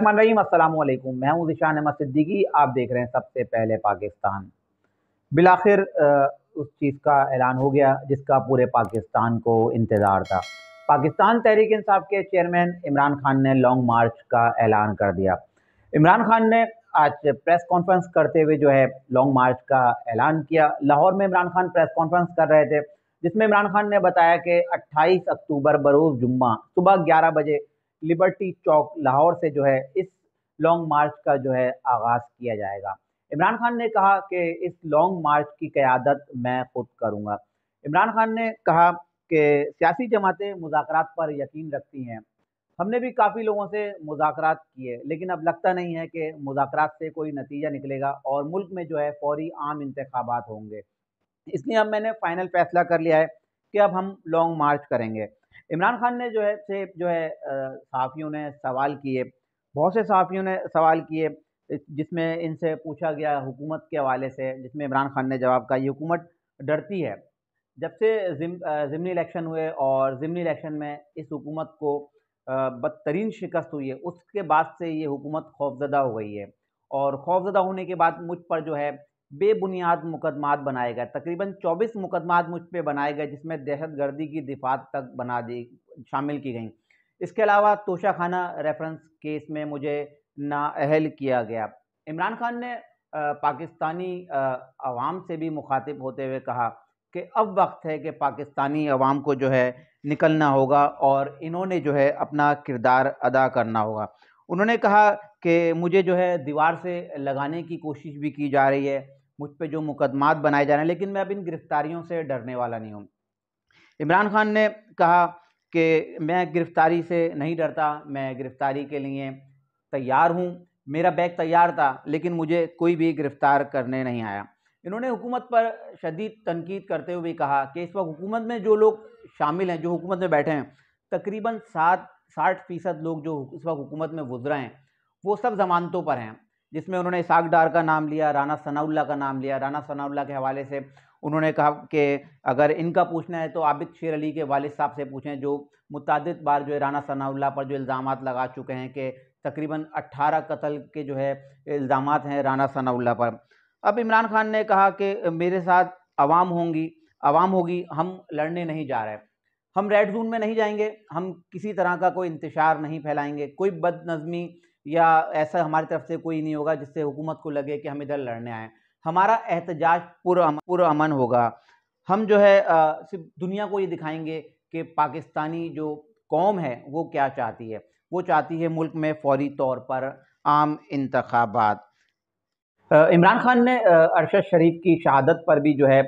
रहीम असल मैं हूँ ऋशान अहमद सिद्दीकी आप देख रहे हैं सबसे पहले पाकिस्तान बिलाखिर उस चीज़ का ऐलान हो गया जिसका पूरे पाकिस्तान को इंतज़ार था पाकिस्तान तहरीक इंसाफ के चेयरमैन इमरान खान ने लॉन्ग मार्च का ऐलान कर दिया इमरान खान ने आज प्रेस कॉन्फ्रेंस करते हुए जो है लॉन्ग मार्च का ऐलान किया लाहौर में इमरान खान प्रेस कॉन्फ्रेंस कर रहे थे जिसमें इमरान खान ने बताया कि 28 अक्टूबर बरोज़ जुम्मा सुबह 11 बजे लिबर्टी चौक लाहौर से जो है इस लॉन्ग मार्च का जो है आगाज़ किया जाएगा इमरान खान ने कहा कि इस लॉन्ग मार्च की क़्यादत मैं खुद करूँगा इमरान खान ने कहा कि सियासी जमातें मुजाकर पर यकीन रखती हैं हमने भी काफ़ी लोगों से मुजाकर किए लेकिन अब लगता नहीं है कि मुजाकर से कोई नतीजा निकलेगा और मुल्क में जो है फौरी आम इंतबात होंगे इसलिए अब मैंने फ़ाइनल फैसला कर लिया है कि अब हम लॉन्ग मार्च करेंगे इमरान खान ने जो है से जो है सहाफ़ियों ने सवाल किए बहुत से सहाफ़ियों ने सवाल किए जिसमें इनसे पूछा गया हुकूमत के हवाले से जिसमें इमरान खान ने जवाब कहा ये हुकूमत डरती है जब से ज़मनी ज़िमनी इलेक्शन हुए और ज़िमनी इलेक्शन में इस हुकूमत को बदतरीन शिकस्त हुई है उसके बाद से ये हुकूमत खौफजदा हो गई है और खौफजदा होने के बाद मुझ पर जो है बेबुनियाद मुकदमात बनाए गए तकरीबन 24 मुकदमात मुझ पर बनाए गए जिसमें दहशत गर्दी की दिफात तक बना दी शामिल की गई इसके अलावा तोशाखाना रेफरेंस केस में मुझे नाअहल किया गया इमरान खान ने पाकिस्तानी आवाम से भी मुखातिब होते हुए कहा कि अब वक्त है कि पाकिस्तानी आवाम को जो है निकलना होगा और इन्होंने जो है अपना किरदार अदा करना होगा उन्होंने कहा कि मुझे जो है दीवार से लगाने की कोशिश भी की जा रही है मुझ पर जो मुकदमात बनाए जा रहे हैं लेकिन मैं अब इन गिरफ्तारियों से डरने वाला नहीं हूँ इमरान खान ने कहा कि मैं गिरफ्तारी से नहीं डरता मैं गिरफ्तारी के लिए तैयार हूँ मेरा बैग तैयार था लेकिन मुझे कोई भी गिरफ्तार करने नहीं आया इन्होंने हुकूमत पर शदीद तनकीद करते हुए कहा कि इस वक्त हुकूमत में जो लोग शामिल हैं जो हुकूमत में बैठे हैं तकरीबन सात साठ फ़ीसद लोग जो इस वक्त हुकूमत में गुजरा हैं वो सब जमानतों पर हैं जिसमें उन्होंने इसाक डार का नाम लिया राना सनाउल्ला का नाम लिया राना सनाउल्ला के हवाले से उन्होंने कहा कि अगर इनका पूछना है तो आबिद शेर अली के वालिद साहब से पूछें जो मुतद बार जो है राना सनाउल्ला पर जो इल्ज़ाम लगा चुके हैं कि तकरीबन 18 कत्ल के जो है इल्ज़ाम हैं राना सनाउल्ला पर अब इमरान खान ने कहा कि मेरे साथ आवाम होंगी आवाम होगी हम लड़ने नहीं जा रहे हम रेड जोन में नहीं जाएंगे हम किसी तरह का कोई इंतजार नहीं फैलाएंगे कोई बदनज़मी या ऐसा हमारी तरफ से कोई नहीं होगा जिससे हुकूमत को लगे कि हम इधर लड़ने आए हमारा एहतजाज पुरअमन अमन होगा हम जो है सिर्फ दुनिया को ये दिखाएंगे कि पाकिस्तानी जो कौम है वो क्या चाहती है वो चाहती है मुल्क में फौरी तौर पर आम इंतबात इमरान खान ने अरशद शरीफ की शहादत पर भी जो है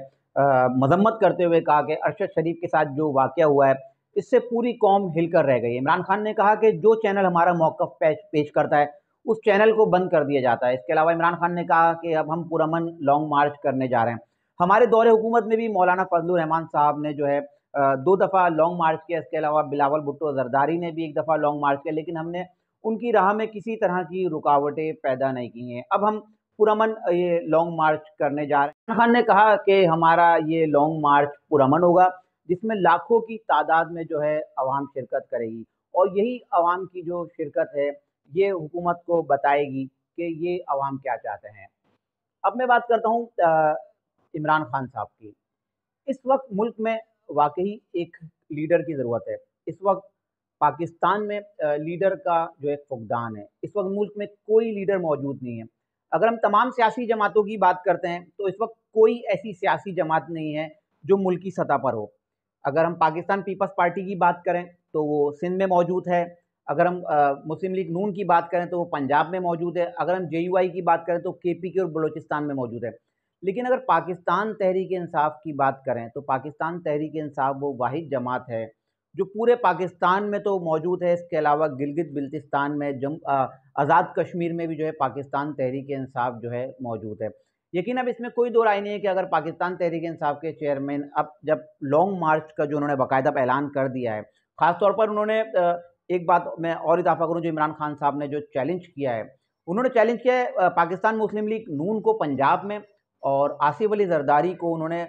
मजम्मत करते हुए कहा कि अरशद शरीफ के साथ जो वाक़ हुआ है इससे पूरी कौम हिलकर रह गई इमरान खान ने कहा कि जो चैनल हमारा मौकफ पेश पेश करता है उस चैनल को बंद कर दिया जाता है इसके अलावा इमरान खान ने कहा कि अब हम पुरमन लॉन्ग मार्च करने जा रहे हैं हमारे दौरे हुकूमत में भी मौलाना फजल रहमान साहब ने जो है दो दफ़ा लॉन्ग मार्च किया इसके अलावा बिलावल भुट्टो जरदारी ने भी एक दफ़ा लॉन्ग मार्च किया लेकिन हमने उनकी राह में किसी तरह की रुकावटें पैदा नहीं की हैं अब हम पुरमन ये लॉन्ग मार्च करने जा रहे हैं खान ने कहा कि हमारा ये लॉन्ग मार्च पुरमन होगा जिसमें लाखों की तादाद में जो है आवाम शिरकत करेगी और यही आवाम की जो शिरकत है ये हुकूमत को बताएगी कि ये आवाम क्या चाहते हैं अब मैं बात करता हूँ इमरान खान साहब की इस वक्त मुल्क में वाकई एक लीडर की ज़रूरत है इस वक्त पाकिस्तान में लीडर का जो एक फुकदान है इस वक्त मुल्क में कोई लीडर मौजूद नहीं है अगर हम तमाम सियासी जमातों की बात करते हैं तो इस वक्त कोई ऐसी सियासी जमात नहीं है जो मुल्की सतह पर हो अगर हम पाकिस्तान पीपल्स पार्टी की बात करें तो वो सिंध में मौजूद है अगर हम मुस्लिम लीग नून की बात करें तो वो पंजाब में मौजूद है अगर हम जे की बात करें तो के पी के और बलोचिस्तान में मौजूद है लेकिन अगर पाकिस्तान तहरीक इंसाफ की बात करें तो पाकिस्तान तहरीक इंसाफ वो वाहिद जमात है जो पूरे पाकिस्तान में तो मौजूद है इसके अलावा गिलगित बिल्तिस्तान में जम आज़ाद कश्मीर में भी जो है पाकिस्तान तहरीक इंसाफ जो है मौजूद है यकीन अब इसमें कोई दो राय नहीं है कि अगर पाकिस्तान तहरीक इंसाफ के चेयरमैन अब जब लॉन्ग मार्च का जो उन्होंने बाकायदा ऐलान कर दिया है ख़ासतौर पर उन्होंने एक बात मैं और इजाफा करूँ जो इमरान खान साहब ने जो चैलेंज किया है उन्होंने चैलेंज किया है पाकिस्तान मुस्लिम लीग नून को पंजाब में और आसिफ अली जरदारी को उन्होंने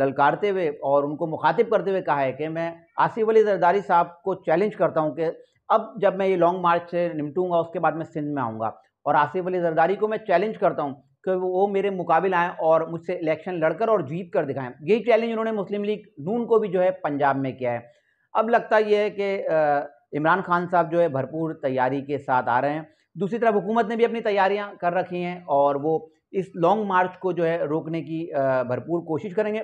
ललकारते हुए और उनको मुखातिब करते हुए कहा है कि मैं आसिफ अली जरदारी साहब को चैलेंज करता हूँ कि अब जब मैं ये लॉन्ग मार्च से निपटूंगा उसके बाद मैं सिंध में आऊँगा और आसिफ अली जरदारी को मैं चैलेंज करता हूँ कि वो मेरे मुकाबले आएँ और मुझसे इलेक्शन लड़कर और जीत कर दिखाएं यही चैलेंज उन्होंने मुस्लिम लीग नून को भी जो है पंजाब में किया है अब लगता ये है कि इमरान खान साहब जो है भरपूर तैयारी के साथ आ रहे हैं दूसरी तरफ हुकूमत ने भी अपनी तैयारियां कर रखी हैं और वो इस लॉन्ग मार्च को जो है रोकने की भरपूर कोशिश करेंगे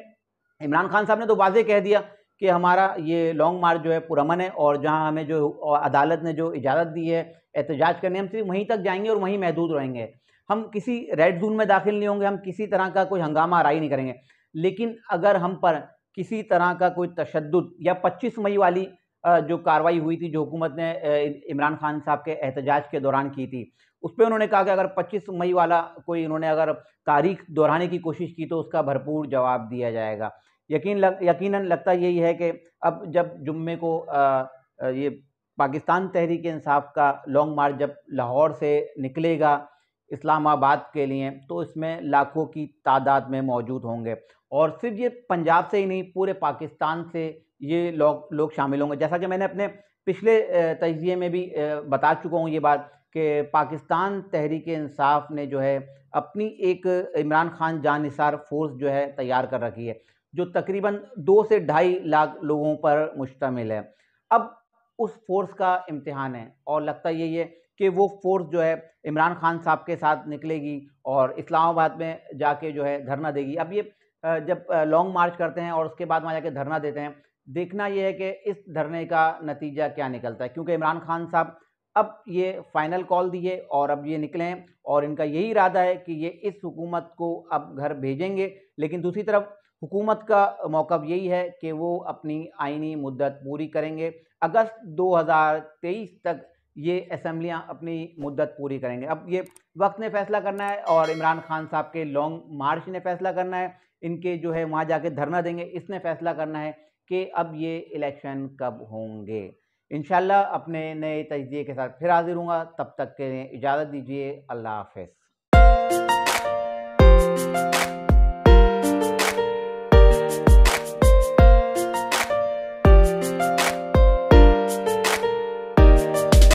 इमरान खान साहब ने तो वाजे कह दिया कि हमारा ये लॉन्ग मार्च जो है पुरमन है और जहाँ हमें जो अदालत ने जो इजाज़त दी है एहतजाज करने हम सिर्फ वहीं तक जाएंगे और वहीं महदूद रहेंगे हम किसी रेड जोन में दाखिल नहीं होंगे हम किसी तरह का कोई हंगामा आरई नहीं करेंगे लेकिन अगर हम पर किसी तरह का कोई तशद या पच्चीस मई वाली जो कार्रवाई हुई थी जो हुकूमत ने इमरान खान साहब के एहतजाज के दौरान की थी उस पर उन्होंने कहा कि अगर 25 मई वाला कोई इन्होंने अगर तारीख दोहराने की कोशिश की तो उसका भरपूर जवाब दिया जाएगा यकीन लग यकीनन लगता यही है कि अब जब जुम्मे को आ, ये पाकिस्तान तहरीक इंसाफ का लॉन्ग मार्च जब लाहौर से निकलेगा इस्लामाबाद के लिए तो इसमें लाखों की तादाद में मौजूद होंगे और सिर्फ ये पंजाब से ही नहीं पूरे पाकिस्तान से ये लोग लोग शामिल होंगे जैसा कि मैंने अपने पिछले तजिए में भी बता चुका हूँ ये बात कि पाकिस्तान तहरीक इंसाफ ने जो है अपनी एक इमरान खान जान निसार फोर्स जो है तैयार कर रखी है जो तकरीबन दो से ढाई लाख लोगों पर मुश्तमिल है अब उस फोर्स का इम्तहान है और लगता यही है कि वो फोर्स जो है इमरान खान साहब के साथ निकलेगी और इस्लामाबाद में जाके जो है धरना देगी अब ये जब लॉन्ग मार्च करते हैं और उसके बाद वहाँ जाके धरना देते हैं देखना यह है कि इस धरने का नतीजा क्या निकलता है क्योंकि इमरान खान साहब अब ये फाइनल कॉल दिए और अब ये निकले हैं और इनका यही इरादा है कि ये इस हुकूमत को अब घर भेजेंगे लेकिन दूसरी तरफ हुकूमत का मौक़ यही है कि वो अपनी आइनी मुद्दत पूरी करेंगे अगस्त 2023 तक ये असम्बलियाँ अपनी मुद्दत पूरी करेंगे अब ये वक्त ने फैसला करना है और इमरान खान साहब के लॉन्ग मार्च ने फैसला करना है इनके जो है वहाँ जाके धरना देंगे इसने फैसला करना है कि अब ये इलेक्शन कब होंगे इन अपने नए तजिए के साथ फिर हाजिर हूँगा तब तक के लिए इजाज़त दीजिए अल्लाह हाफ